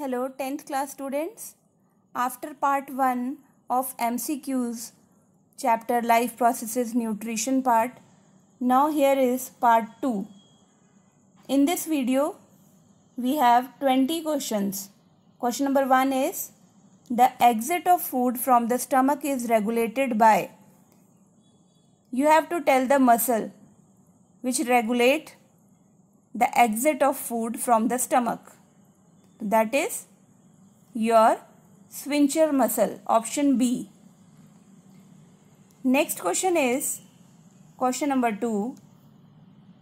Hello 10th class students. After part 1 of MCQs chapter life processes nutrition part, now here is part 2. In this video we have 20 questions. Question number 1 is the exit of food from the stomach is regulated by you have to tell the muscle which regulate the exit of food from the stomach that is your sphincter muscle option B. Next question is question number 2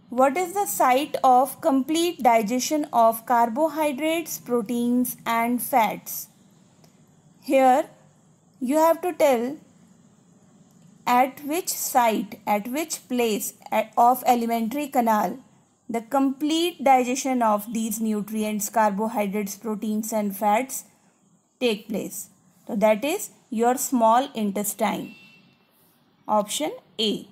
what is the site of complete digestion of carbohydrates, proteins and fats? Here you have to tell at which site, at which place of alimentary canal the complete digestion of these nutrients, carbohydrates, proteins and fats take place. So that is your small intestine. Option A.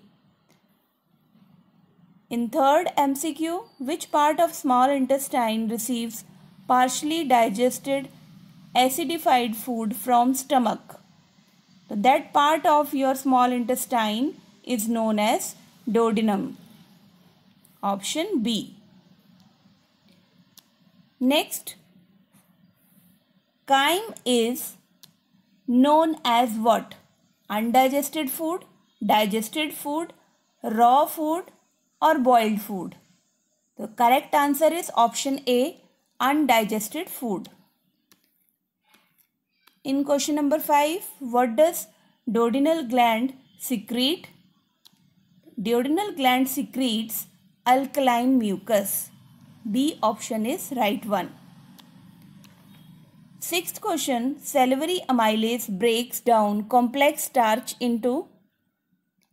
In third MCQ, which part of small intestine receives partially digested acidified food from stomach? So that part of your small intestine is known as duodenum. Option B. Next, chyme is known as what? Undigested food, digested food, raw food or boiled food? The correct answer is option A, undigested food. In question number 5, what does duodenal gland secrete? Duodenal gland secretes alkaline mucus. B option is right one. Sixth question, salivary amylase breaks down complex starch into?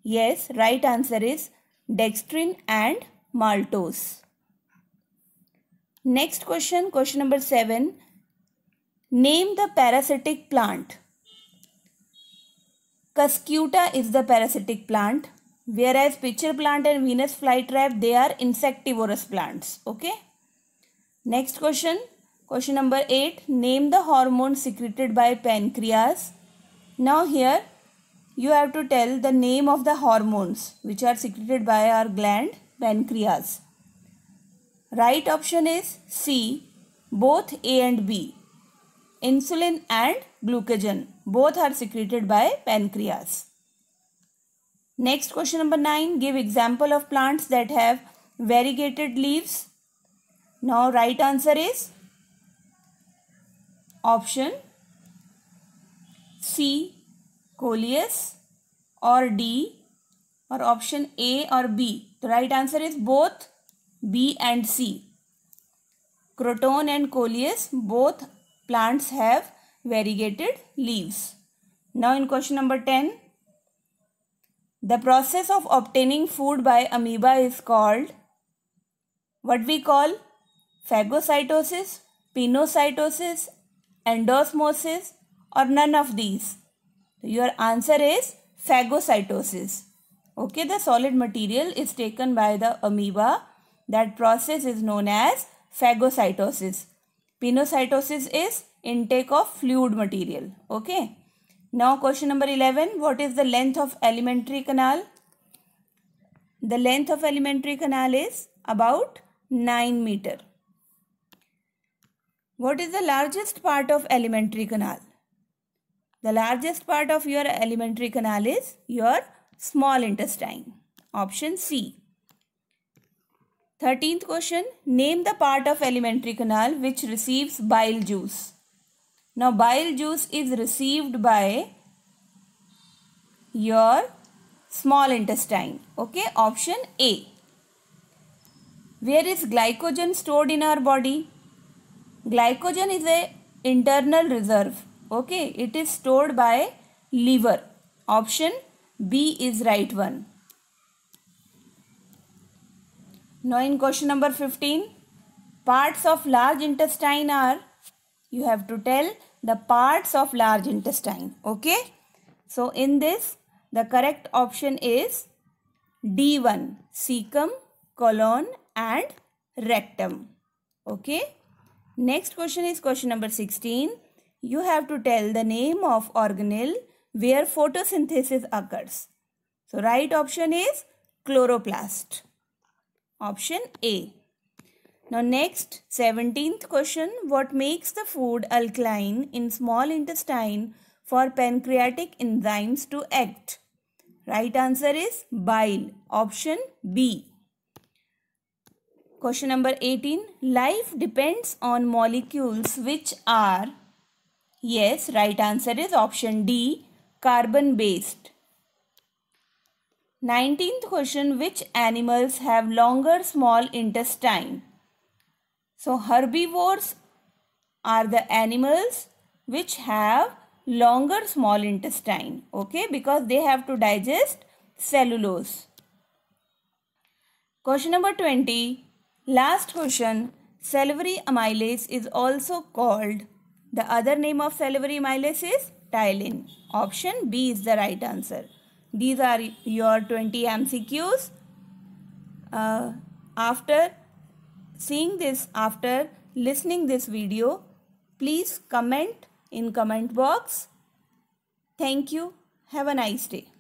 Yes, right answer is dextrin and maltose. Next question, question number 7. Name the parasitic plant. Cascuta is the parasitic plant. Whereas pitcher plant and Venus flytrap, they are insectivorous plants. Okay. Next question. Question number 8. Name the hormone secreted by pancreas. Now here you have to tell the name of the hormones which are secreted by our gland pancreas. Right option is C. Both A and B. Insulin and glucagon. Both are secreted by pancreas. Next question number 9. Give example of plants that have variegated leaves. Now right answer is option C coleus or D or option A or B. The right answer is both B and C. Croton and coleus both plants have variegated leaves. Now in question number 10 the process of obtaining food by amoeba is called what we call phagocytosis, pinocytosis, endosmosis or none of these. Your answer is phagocytosis. Okay, the solid material is taken by the amoeba. That process is known as phagocytosis. Pinocytosis is intake of fluid material. Okay. Now question number 11. What is the length of alimentary canal? The length of alimentary canal is about 9 meter. What is the largest part of alimentary canal? The largest part of your alimentary canal is your small intestine. Option C. 13th question. Name the part of alimentary canal which receives bile juice. Now bile juice is received by your small intestine. Okay, option A. Where is glycogen stored in our body? Glycogen is a internal reserve. Okay, it is stored by liver. Option B is right one. Now in question number 15, parts of large intestine are you have to tell the parts of large intestine. Okay. So in this the correct option is D1 cecum, colon and rectum. Okay. Next question is question number 16. You have to tell the name of organelle where photosynthesis occurs. So right option is chloroplast. Option A. Now next 17th question what makes the food alkaline in small intestine for pancreatic enzymes to act? Right answer is bile option B. Question number 18 life depends on molecules which are Yes, right answer is option D carbon based. 19th question which animals have longer small intestine? So herbivores are the animals which have longer small intestine okay because they have to digest cellulose. Question number 20. Last question. Salivary amylase is also called. The other name of salivary amylase is ptyalin. Option B is the right answer. These are your 20 MCQs. Uh, after seeing this after listening this video, please comment in comment box. Thank you. Have a nice day.